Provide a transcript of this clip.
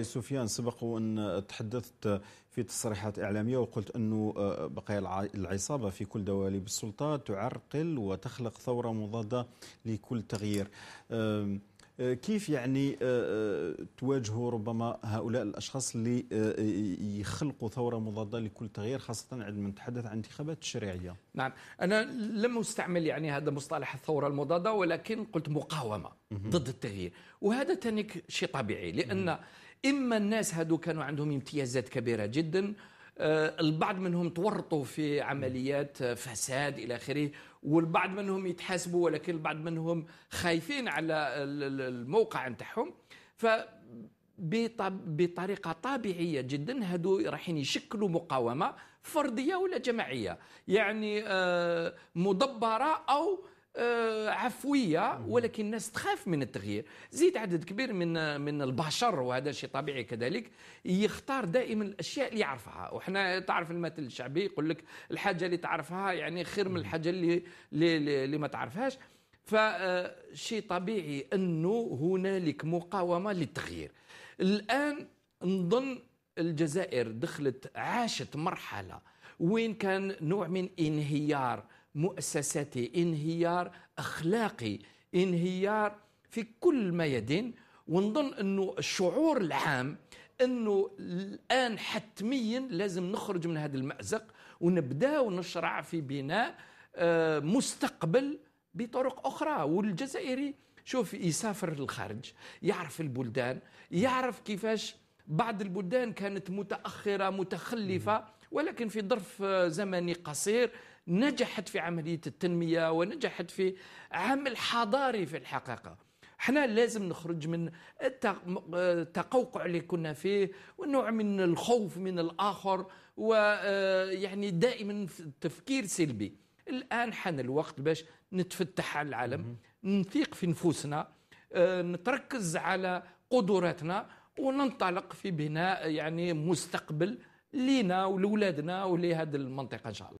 سفيان سبق وان تحدثت في تصريحات اعلاميه وقلت انه آه، بقايا العصابه في كل دواليب السلطه تعرقل وتخلق ثوره مضاده لكل تغيير. آه، كيف يعني آه، تواجهوا ربما هؤلاء الاشخاص اللي يخلقوا ثوره مضاده لكل تغيير خاصه عندما نتحدث عن انتخابات تشريعيه؟ نعم انا لم استعمل يعني هذا مصطلح الثوره المضاده ولكن قلت مقاومه ضد التغيير وهذا تنك شيء طبيعي لان اما الناس هادو كانوا عندهم امتيازات كبيره جدا آه، البعض منهم تورطوا في عمليات آه، فساد الى اخره والبعض منهم يتحاسبوا ولكن البعض منهم خايفين على الموقع نتاعهم ف بطريقه طبيعيه جدا هادو رايحين يشكلوا مقاومه فرديه ولا جماعيه يعني آه، مدبره او آه، عفويه ولكن الناس تخاف من التغيير زيد عدد كبير من من البشر وهذا شيء طبيعي كذلك يختار دائما الاشياء اللي يعرفها وحنا تعرف المثل الشعبي يقول لك الحاجه اللي تعرفها يعني خير من الحاجه اللي اللي, اللي ما تعرفهاش فشيء آه، طبيعي انه هنالك مقاومه للتغيير الان نظن الجزائر دخلت عاشت مرحله وين كان نوع من انهيار مؤسساتي انهيار اخلاقي انهيار في كل ما يدين ونظن انه الشعور العام انه الان حتميا لازم نخرج من هذا المازق ونبداو نشرع في بناء آه، مستقبل بطرق اخرى والجزائري شوف يسافر للخارج يعرف البلدان يعرف كيفاش بعض البلدان كانت متاخره متخلفه ولكن في ظرف زمني قصير نجحت في عملية التنمية ونجحت في عمل حضاري في الحقيقة احنا لازم نخرج من التقوقع اللي كنا فيه والنوع من الخوف من الآخر ويعني آه، دائما تفكير سلبي الآن حان الوقت باش نتفتح على العالم نثيق في نفوسنا آه، نتركز على قدراتنا وننطلق في بناء يعني مستقبل لينا ولولادنا ولهذه المنطقه ان شاء الله